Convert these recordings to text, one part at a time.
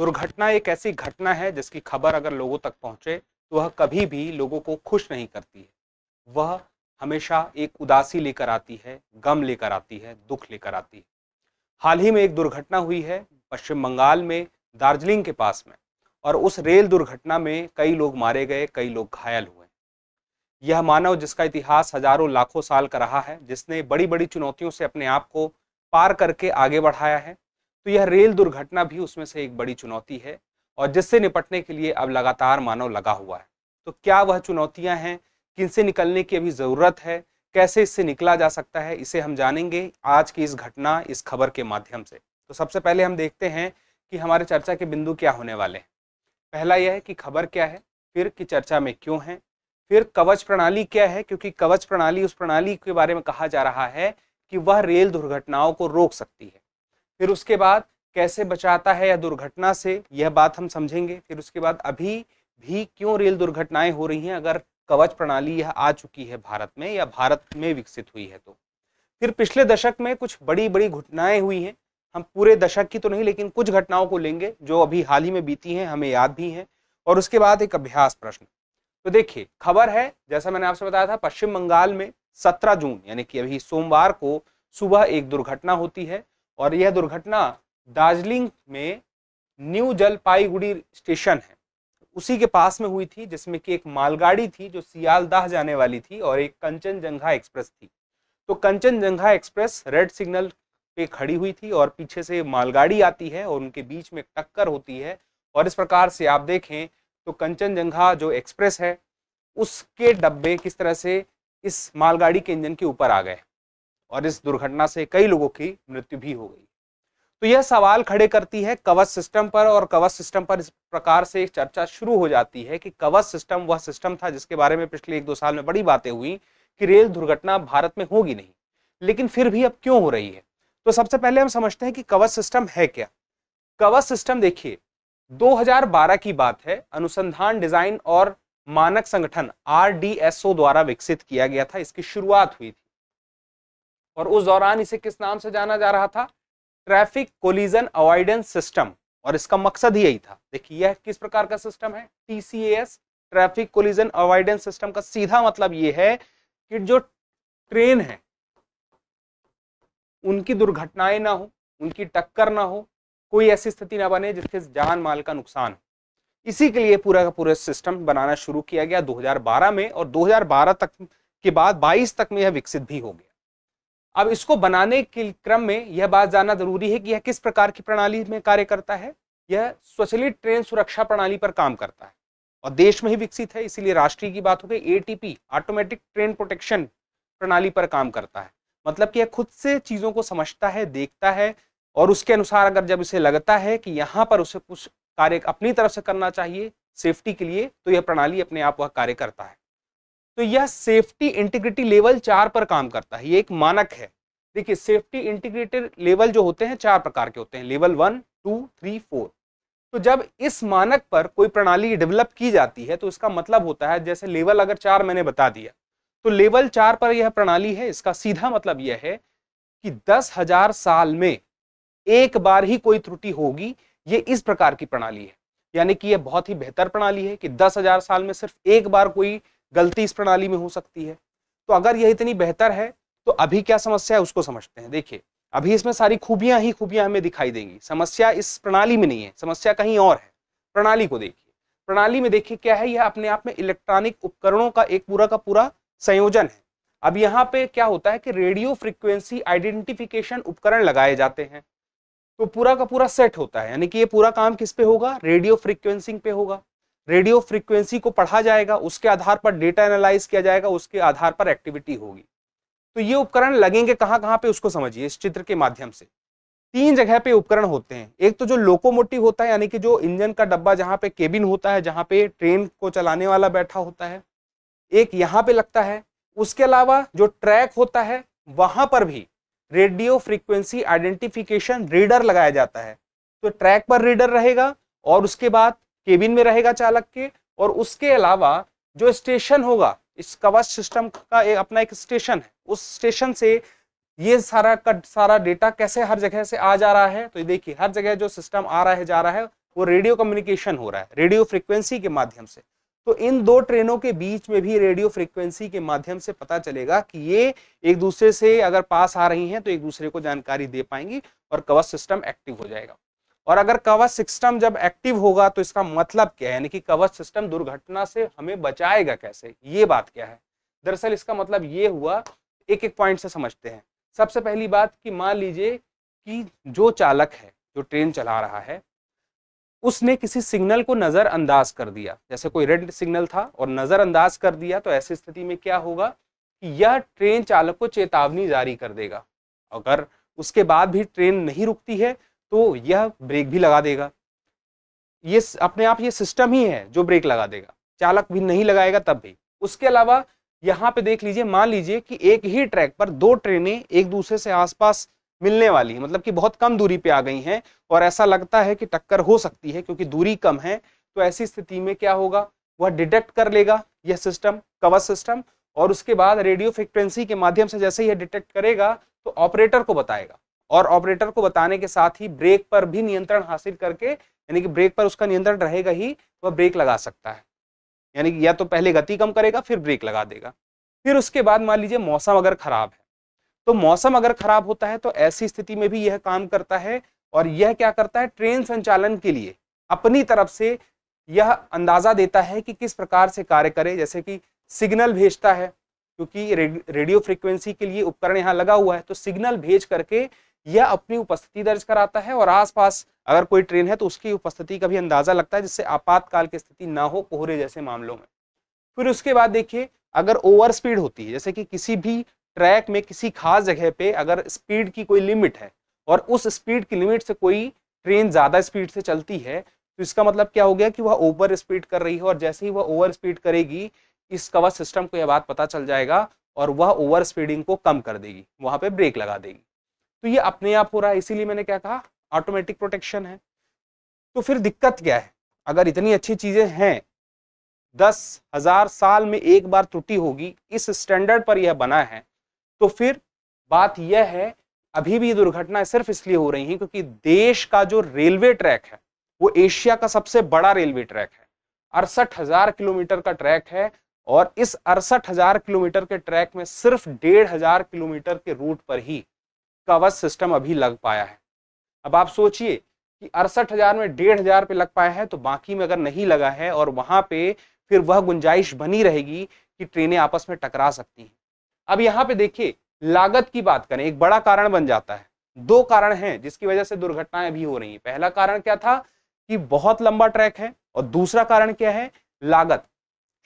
दुर्घटना एक ऐसी घटना है जिसकी खबर अगर लोगों तक पहुंचे तो वह कभी भी लोगों को खुश नहीं करती है वह हमेशा एक उदासी लेकर आती है गम लेकर आती है दुख लेकर आती है हाल ही में एक दुर्घटना हुई है पश्चिम बंगाल में दार्जिलिंग के पास में और उस रेल दुर्घटना में कई लोग मारे गए कई लोग घायल हुए यह मानव जिसका इतिहास हजारों लाखों साल का रहा है जिसने बड़ी बड़ी चुनौतियों से अपने आप को पार करके आगे बढ़ाया है तो यह रेल दुर्घटना भी उसमें से एक बड़ी चुनौती है और जिससे निपटने के लिए अब लगातार मानव लगा हुआ है तो क्या वह चुनौतियां हैं किनसे निकलने की अभी ज़रूरत है कैसे इससे निकला जा सकता है इसे हम जानेंगे आज की इस घटना इस खबर के माध्यम से तो सबसे पहले हम देखते हैं कि हमारे चर्चा के बिंदु क्या होने वाले हैं पहला यह है कि खबर क्या है फिर कि चर्चा में क्यों है फिर कवच प्रणाली क्या है क्योंकि कवच प्रणाली उस प्रणाली के बारे में कहा जा रहा है कि वह रेल दुर्घटनाओं को रोक सकती है फिर उसके बाद कैसे बचाता है या दुर्घटना से यह बात हम समझेंगे फिर उसके बाद अभी भी क्यों रेल दुर्घटनाएं हो रही हैं अगर कवच प्रणाली यह आ चुकी है भारत में या भारत में विकसित हुई है तो फिर पिछले दशक में कुछ बड़ी बड़ी घटनाएं हुई हैं हम पूरे दशक की तो नहीं लेकिन कुछ घटनाओं को लेंगे जो अभी हाल ही में बीती हैं हमें याद भी हैं और उसके बाद एक अभ्यास प्रश्न तो देखिए खबर है जैसा मैंने आपसे बताया था पश्चिम बंगाल में सत्रह जून यानी कि अभी सोमवार को सुबह एक दुर्घटना होती है और यह दुर्घटना दार्जिलिंग में न्यू जलपाईगुड़ी स्टेशन है उसी के पास में हुई थी जिसमें कि एक मालगाड़ी थी जो सियालदाह जाने वाली थी और एक कंचनजंघा एक्सप्रेस थी तो कंचनजंघा एक्सप्रेस रेड सिग्नल पे खड़ी हुई थी और पीछे से मालगाड़ी आती है और उनके बीच में टक्कर होती है और इस प्रकार से आप देखें तो कंचनजंघा जो एक्सप्रेस है उसके डब्बे किस तरह से इस मालगाड़ी के इंजन के ऊपर आ गए और इस दुर्घटना से कई लोगों की मृत्यु भी हो गई तो यह सवाल खड़े करती है कवच सिस्टम पर और कवच सिस्टम पर इस प्रकार से एक चर्चा शुरू हो जाती है कि कवच सिस्टम वह सिस्टम था जिसके बारे में पिछले एक दो साल में बड़ी बातें हुई कि रेल दुर्घटना भारत में होगी नहीं लेकिन फिर भी अब क्यों हो रही है तो सबसे पहले हम समझते हैं कि कवच सिस्टम है क्या कवच सिस्टम देखिए 2012 की बात है अनुसंधान डिजाइन और मानक संगठन आर द्वारा विकसित किया गया था इसकी शुरुआत हुई थी और उस दौरान इसे किस नाम से जाना जा रहा था ट्रैफिक कोलिजन अवॉइडेंस सिस्टम और इसका मकसद ही यही था देखिए यह किस प्रकार का सिस्टम है TCS traffic collision avoidance system का सीधा मतलब यह है कि जो ट्रेन है उनकी दुर्घटनाएं ना हो उनकी टक्कर ना हो कोई ऐसी स्थिति ना बने जिससे जान माल का नुकसान हो इसी के लिए पूरा का पूरा सिस्टम बनाना शुरू किया गया 2012 में और 2012 तक के बाद 22 तक में यह विकसित भी हो गया अब इसको बनाने के क्रम में यह बात जानना जरूरी है कि यह किस प्रकार की प्रणाली में कार्य करता है यह स्वचलित ट्रेन सुरक्षा प्रणाली पर काम करता है और देश में ही विकसित है इसीलिए राष्ट्रीय की बात हो गई एटीपी ऑटोमेटिक ट्रेन प्रोटेक्शन प्रणाली पर काम करता है मतलब कि यह खुद से चीज़ों को समझता है देखता है और उसके अनुसार अगर जब इसे लगता है कि यहाँ पर उसे कुछ कार्य अपनी तरफ से करना चाहिए सेफ्टी के लिए तो यह प्रणाली अपने आप वह कार्य करता है तो यह सेफ्टी इंटीग्रिटी लेवल चार पर काम करता है ये एक मानक है देखिए सेफ्टी इंटीग्रेटेड लेवल जो होते हैं चार प्रकार के होते हैं level one two three four तो जब इस मानक पर कोई प्रणाली डेवलप की जाती है तो इसका मतलब होता है जैसे लेवल अगर चार मैंने बता दिया तो लेवल चार पर यह प्रणाली है इसका सीधा मतलब यह है कि दस हजार साल में एक बार ही कोई त्रुटि होगी ये इस प्रकार की प्रणाली है यानी कि यह बहुत ही बेहतर प्रणाली है कि दस हजार साल में सिर्फ एक बार कोई गलती इस प्रणाली में हो सकती है तो अगर यह इतनी बेहतर है तो अभी क्या समस्या है उसको समझते हैं देखिए अभी इसमें सारी खूबियां ही खूबियां हमें दिखाई देंगी समस्या इस प्रणाली में नहीं है समस्या कहीं और है प्रणाली को देखिए प्रणाली में देखिए क्या है यह अपने आप में इलेक्ट्रॉनिक उपकरणों का एक पूरा का पूरा संयोजन है अब यहाँ पे क्या होता है कि रेडियो फ्रिक्वेंसी आइडेंटिफिकेशन उपकरण लगाए जाते हैं तो पूरा का पूरा सेट होता है यानी कि ये पूरा काम किस पे होगा रेडियो फ्रिक्वेंसिंग पे होगा रेडियो फ्रिक्वेंसी को पढ़ा जाएगा उसके आधार पर डेटा एनालाइज किया जाएगा उसके आधार पर एक्टिविटी होगी तो ये उपकरण लगेंगे कहाँ कहाँ पे उसको समझिए इस चित्र के माध्यम से तीन जगह पे उपकरण होते हैं एक तो जो लोकोमोटिव होता है यानी कि जो इंजन का डब्बा जहाँ पे केबिन होता है जहाँ पे ट्रेन को चलाने वाला बैठा होता है एक यहाँ पे लगता है उसके अलावा जो ट्रैक होता है वहां पर भी रेडियो फ्रीक्वेंसी आइडेंटिफिकेशन रीडर लगाया जाता है तो ट्रैक पर रीडर रहेगा और उसके बाद केबिन में रहेगा चालक के और उसके अलावा जो स्टेशन होगा इस कवच सिस्टम का एक अपना एक स्टेशन है उस स्टेशन से ये सारा कट सारा डेटा कैसे हर जगह से आ जा रहा है तो देखिए हर जगह जो सिस्टम आ रहा है जा रहा है वो रेडियो कम्युनिकेशन हो रहा है रेडियो फ्रिक्वेंसी के माध्यम से तो इन दो ट्रेनों के बीच में भी रेडियो फ्रिक्वेंसी के माध्यम से पता चलेगा कि ये एक दूसरे से अगर पास आ रही हैं तो एक दूसरे को जानकारी दे पाएंगी और कवच सिस्टम एक्टिव हो जाएगा और अगर कवच सिस्टम जब एक्टिव होगा तो इसका मतलब क्या है यानी कि कवच सिस्टम दुर्घटना से हमें बचाएगा कैसे ये बात क्या है दरअसल इसका मतलब ये हुआ एक एक पॉइंट से समझते हैं सबसे पहली बात कि मान लीजिए कि जो चालक है जो ट्रेन चला रहा है उसने किसी सिग्नल को नज़रअंदाज कर दिया जैसे कोई रेड सिग्नल था और नज़रअंदाज कर दिया तो ऐसी स्थिति में क्या होगा कि यह ट्रेन चालक को चेतावनी जारी कर देगा अगर उसके बाद भी ट्रेन नहीं रुकती है तो यह ब्रेक भी लगा देगा ये अपने आप ये सिस्टम ही है जो ब्रेक लगा देगा चालक भी नहीं लगाएगा तब भी उसके अलावा यहाँ पे देख लीजिए मान लीजिए कि एक ही ट्रैक पर दो ट्रेनें एक दूसरे से आसपास मिलने वाली है मतलब कि बहुत कम दूरी पे आ गई हैं और ऐसा लगता है कि टक्कर हो सकती है क्योंकि दूरी कम है तो ऐसी स्थिति में क्या होगा वह डिटेक्ट कर लेगा यह सिस्टम कवर सिस्टम और उसके बाद रेडियो फ्रिक्वेंसी के माध्यम से जैसे यह डिटेक्ट करेगा तो ऑपरेटर को बताएगा और ऑपरेटर को बताने के साथ ही ब्रेक पर भी नियंत्रण हासिल करके यानी कि ब्रेक पर उसका नियंत्रण रहेगा ही तो वह ब्रेक लगा सकता है यानी कि या तो पहले गति कम करेगा फिर ब्रेक लगा देगा फिर उसके बाद मान लीजिए मौसम अगर खराब है तो मौसम अगर खराब होता है तो ऐसी स्थिति में भी यह काम करता है और यह क्या करता है ट्रेन संचालन के लिए अपनी तरफ से यह अंदाजा देता है कि किस प्रकार से कार्य करे जैसे कि सिग्नल भेजता है क्योंकि रेडियो फ्रिक्वेंसी के लिए उपकरण यहाँ लगा हुआ है तो सिग्नल भेज करके यह अपनी उपस्थिति दर्ज कराता है और आसपास अगर कोई ट्रेन है तो उसकी उपस्थिति का भी अंदाजा लगता है जिससे आपातकाल की स्थिति ना हो कोहरे जैसे मामलों में फिर उसके बाद देखिए अगर ओवर स्पीड होती है जैसे कि किसी भी ट्रैक में किसी खास जगह पे अगर स्पीड की कोई लिमिट है और उस स्पीड की लिमिट से कोई ट्रेन ज़्यादा स्पीड से चलती है तो इसका मतलब क्या हो गया कि वह ओवर स्पीड कर रही है और जैसे ही वह ओवर स्पीड करेगी इस कवर सिस्टम को यह बात पता चल जाएगा और वह ओवर स्पीडिंग को कम कर देगी वहाँ पर ब्रेक लगा देगी तो ये अपने आप हो रहा है इसीलिए मैंने क्या कहा ऑटोमेटिक प्रोटेक्शन है तो फिर दिक्कत क्या है अगर इतनी अच्छी चीज़ें हैं दस हजार साल में एक बार त्रुटि होगी इस स्टैंडर्ड पर यह बना है तो फिर बात यह है अभी भी ये दुर्घटना सिर्फ इसलिए हो रही है क्योंकि देश का जो रेलवे ट्रैक है वो एशिया का सबसे बड़ा रेलवे ट्रैक है अड़सठ हजार किलोमीटर का ट्रैक है और इस अड़सठ हजार किलोमीटर के ट्रैक में सिर्फ डेढ़ हजार किलोमीटर के रूट पर ही कवच सिस्टम अभी लग पाया है अब आप सोचिए कि अड़सठ हजार में डेढ़ हजार पे लग पाया है तो बाकी में अगर नहीं लगा है और वहां पे फिर वह गुंजाइश बनी रहेगी कि ट्रेनें आपस में टकरा सकती हैं अब यहाँ पे देखिए लागत की बात करें एक बड़ा कारण बन जाता है दो कारण हैं जिसकी वजह से दुर्घटनाएं भी हो रही हैं पहला कारण क्या था कि बहुत लंबा ट्रैक है और दूसरा कारण क्या है लागत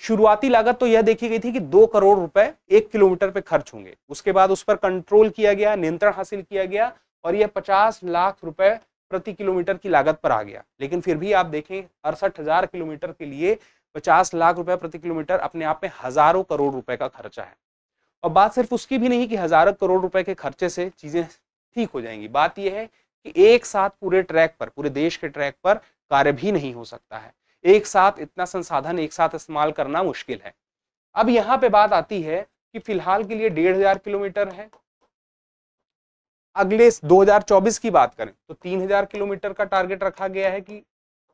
शुरुआती लागत तो यह देखी गई थी कि दो करोड़ रुपए एक किलोमीटर पे खर्च होंगे उसके बाद उस पर कंट्रोल किया गया नियंत्रण हासिल किया गया और यह पचास लाख रुपए प्रति किलोमीटर की लागत पर आ गया लेकिन फिर भी आप देखें अड़सठ हजार किलोमीटर के लिए पचास लाख रुपए प्रति किलोमीटर अपने आप में हजारों करोड़ रुपए का खर्चा है और बात सिर्फ उसकी भी नहीं कि हजारों करोड़ रुपए के खर्चे से चीजें ठीक हो जाएंगी बात यह है कि एक साथ पूरे ट्रैक पर पूरे देश के ट्रैक पर कार्य भी नहीं हो सकता है एक साथ इतना संसाधन एक साथ इस्तेमाल करना मुश्किल है अब यहाँ पे बात आती है कि फिलहाल के लिए डेढ़ हजार किलोमीटर है अगले 2024 की बात करें तो 3000 किलोमीटर का टारगेट रखा गया है कि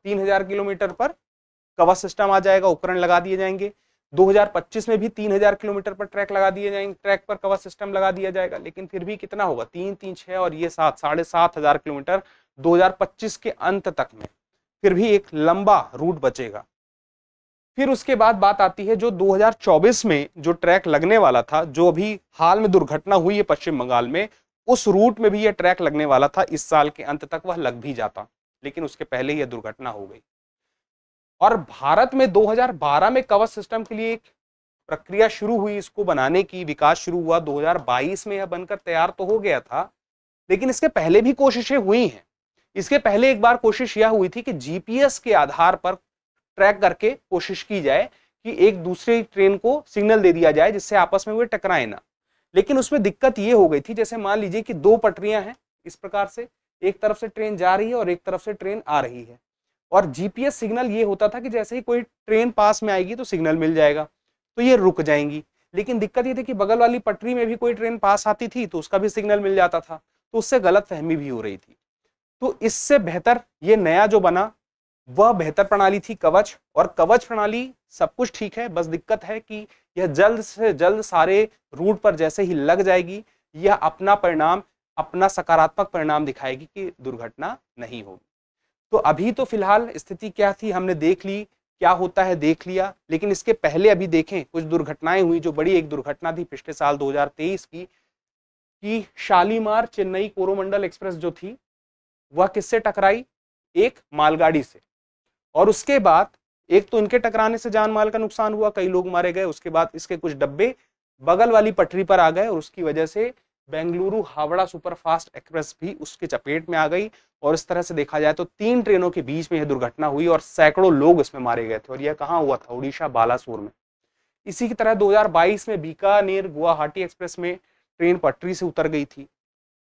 3000 किलोमीटर पर कवर सिस्टम आ जाएगा उपकरण लगा दिए जाएंगे 2025 में भी 3000 किलोमीटर पर ट्रैक लगा दिए जाएंगे ट्रैक पर कवर सिस्टम लगा दिया जाएगा लेकिन फिर भी कितना होगा तीन तीन छह और ये सात साढ़े सात हजार किलोमीटर 2025 के अंत तक में फिर भी एक लंबा रूट बचेगा फिर उसके बाद बात आती है जो 2024 में जो ट्रैक लगने वाला था जो अभी हाल में दुर्घटना हुई है पश्चिम बंगाल में उस रूट में भी यह ट्रैक लगने वाला था इस साल के अंत तक वह लग भी जाता लेकिन उसके पहले यह दुर्घटना हो गई और भारत में 2012 में कवच सिस्टम के लिए एक प्रक्रिया शुरू हुई इसको बनाने की विकास शुरू हुआ 2022 में यह बनकर तैयार तो हो गया था लेकिन इसके पहले भी कोशिशें हुई हैं इसके पहले एक बार कोशिश यह हुई थी कि जीपीएस के आधार पर ट्रैक करके कोशिश की जाए कि एक दूसरे ट्रेन को सिग्नल दे दिया जाए जिससे आपस में वे टकराए ना लेकिन उसमें दिक्कत ये हो गई थी जैसे मान लीजिए कि दो पटरियां हैं इस प्रकार से एक तरफ से ट्रेन जा रही है और एक तरफ से ट्रेन आ रही है और जीपीएस सिग्नल ये होता था कि जैसे ही कोई ट्रेन पास में आएगी तो सिग्नल मिल जाएगा तो ये रुक जाएंगी लेकिन दिक्कत ये थी कि बगल वाली पटरी में भी कोई ट्रेन पास आती थी तो उसका भी सिग्नल मिल जाता था तो उससे गलत फहमी भी हो रही थी तो इससे बेहतर ये नया जो बना वह बेहतर प्रणाली थी कवच और कवच प्रणाली सब कुछ ठीक है बस दिक्कत है कि यह जल्द से जल्द सारे रूट पर जैसे ही लग जाएगी यह अपना परिणाम अपना सकारात्मक परिणाम दिखाएगी कि दुर्घटना नहीं होगी तो अभी तो फिलहाल स्थिति क्या थी हमने देख ली क्या होता है देख लिया लेकिन इसके पहले अभी देखें कुछ दुर्घटनाएं हुई जो बड़ी एक दुर्घटना थी पिछले साल 2023 की कि शालीमार चेन्नई कोरोमंडल एक्सप्रेस जो थी वह किससे टकराई एक मालगाड़ी से और उसके बाद एक तो इनके टकराने से जान माल का नुकसान हुआ कई लोग मारे गए उसके बाद इसके कुछ डब्बे बगल वाली पटरी पर आ गए और उसकी वजह से बेंगलुरु हावड़ा सुपरफास्ट एक्सप्रेस भी उसके चपेट में आ गई और इस तरह से देखा जाए तो तीन ट्रेनों के बीच में यह दुर्घटना हुई और सैकड़ों लोग इसमें मारे गए थे और यह कहाँ हुआ था उड़ीसा बालासोर में इसी की तरह 2022 में बीकानेर गुवाहाटी एक्सप्रेस में ट्रेन पटरी से उतर गई थी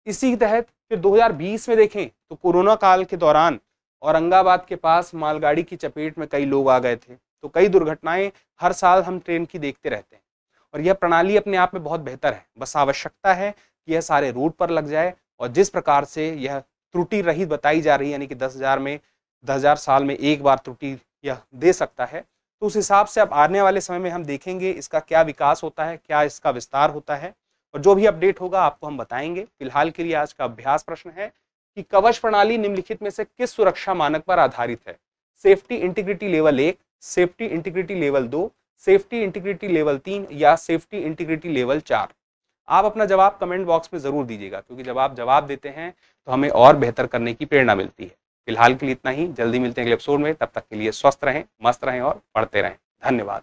इसी के तहत फिर 2020 में देखें तो कोरोना काल के दौरान औरंगाबाद के पास मालगाड़ी की चपेट में कई लोग आ गए थे तो कई दुर्घटनाएं हर साल हम ट्रेन की देखते रहते हैं और यह प्रणाली अपने आप में बहुत बेहतर है बस आवश्यकता है कि यह सारे रूट पर लग जाए और जिस प्रकार से यह त्रुटि रहित बताई जा रही है यानी कि दस हज़ार में दस हज़ार साल में एक बार त्रुटि यह दे सकता है तो उस हिसाब से अब आने वाले समय में हम देखेंगे इसका क्या विकास होता है क्या इसका विस्तार होता है और जो भी अपडेट होगा आपको हम बताएंगे फिलहाल के लिए आज का अभ्यास प्रश्न है कि कवच प्रणाली निम्नलिखित में से किस सुरक्षा मानक पर आधारित है सेफ्टी इंटीग्रिटी लेवल एक सेफ्टी इंटीग्रिटी लेवल दो सेफ्टी इंटीग्रिटी लेवल तीन या सेफ्टी इंटीग्रिटी लेवल चार आप अपना जवाब कमेंट बॉक्स में ज़रूर दीजिएगा क्योंकि जब आप जवाब देते हैं तो हमें और बेहतर करने की प्रेरणा मिलती है फिलहाल के लिए इतना ही जल्दी मिलते हैं अगले एपिसोड में तब तक के लिए स्वस्थ रहें मस्त रहें और पढ़ते रहें धन्यवाद